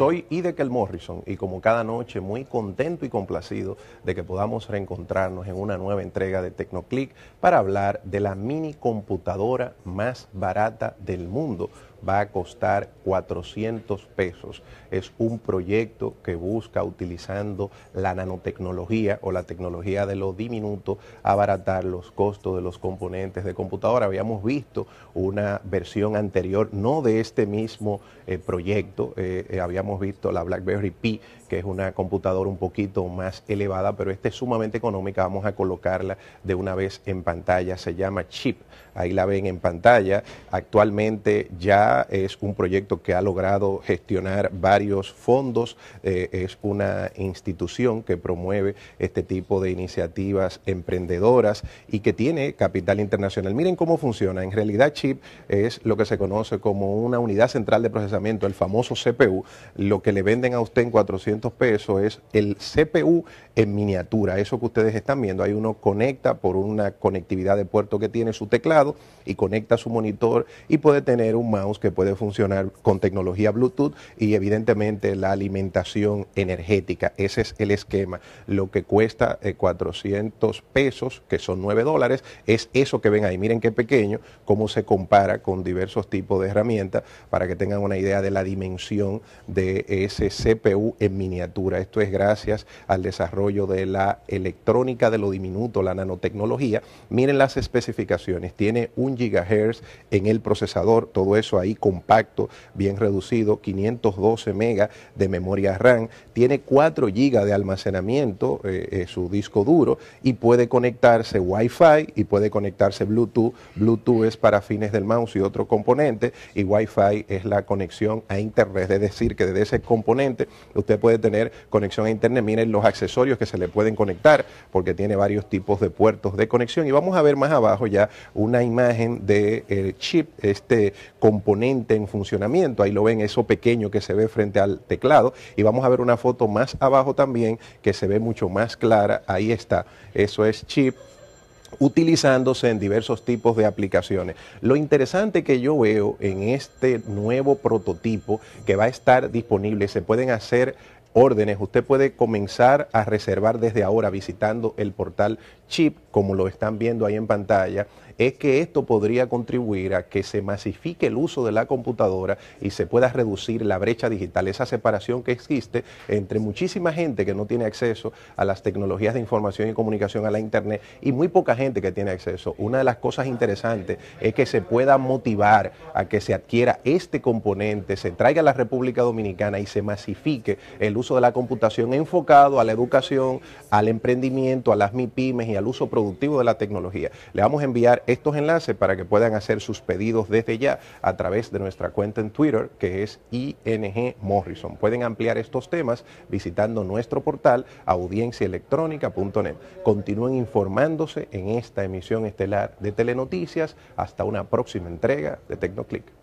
Soy Idekel Morrison y como cada noche muy contento y complacido de que podamos reencontrarnos en una nueva entrega de Tecnoclick para hablar de la mini computadora más barata del mundo va a costar 400 pesos. Es un proyecto que busca, utilizando la nanotecnología o la tecnología de lo diminuto, abaratar los costos de los componentes de computadora. Habíamos visto una versión anterior, no de este mismo eh, proyecto, eh, eh, habíamos visto la BlackBerry Pi, que es una computadora un poquito más elevada, pero esta es sumamente económica, vamos a colocarla de una vez en pantalla, se llama Chip, ahí la ven en pantalla, actualmente ya es un proyecto que ha logrado gestionar varios fondos, eh, es una institución que promueve este tipo de iniciativas emprendedoras y que tiene capital internacional. Miren cómo funciona. En realidad, Chip es lo que se conoce como una unidad central de procesamiento, el famoso CPU. Lo que le venden a usted en 400 pesos es el CPU en miniatura. Eso que ustedes están viendo, ahí uno conecta por una conectividad de puerto que tiene su teclado y conecta su monitor y puede tener un mouse que puede funcionar con tecnología Bluetooth y evidentemente la alimentación energética. Ese es el esquema. Lo que cuesta 400 eh, pesos, que son 9 dólares, es eso que ven ahí. Miren qué pequeño, cómo se compara con diversos tipos de herramientas para que tengan una idea de la dimensión de ese CPU en miniatura. Esto es gracias al desarrollo de la electrónica de lo diminuto, la nanotecnología. Miren las especificaciones. Tiene un gigahertz en el procesador, todo eso ahí compacto, bien reducido, 512 mega de memoria RAM, tiene 4 GB de almacenamiento eh, eh, su disco duro y puede conectarse Wi-Fi y puede conectarse Bluetooth. Bluetooth es para fines del mouse y otro componente y Wi-Fi es la conexión a Internet, es decir, que desde ese componente usted puede tener conexión a Internet. Miren los accesorios que se le pueden conectar porque tiene varios tipos de puertos de conexión y vamos a ver más abajo ya una imagen del de chip, este componente en funcionamiento. Ahí lo ven, eso pequeño que se ve frente al teclado. Y vamos a ver una foto más abajo también que se ve mucho más clara. Ahí está, eso es chip utilizándose en diversos tipos de aplicaciones. Lo interesante que yo veo en este nuevo prototipo que va a estar disponible, se pueden hacer órdenes, usted puede comenzar a reservar desde ahora visitando el portal Chip, como lo están viendo ahí en pantalla, es que esto podría contribuir a que se masifique el uso de la computadora y se pueda reducir la brecha digital, esa separación que existe entre muchísima gente que no tiene acceso a las tecnologías de información y comunicación, a la Internet, y muy poca gente que tiene acceso. Una de las cosas interesantes es que se pueda motivar a que se adquiera este componente, se traiga a la República Dominicana y se masifique el uso de la computación enfocado a la educación, al emprendimiento, a las MIPIMES y al uso productivo de la tecnología. Le vamos a enviar estos enlaces para que puedan hacer sus pedidos desde ya a través de nuestra cuenta en Twitter, que es ING Morrison. Pueden ampliar estos temas visitando nuestro portal audienciaelectrónica.net. Continúen informándose en esta emisión estelar de Telenoticias. Hasta una próxima entrega de TecnoClick.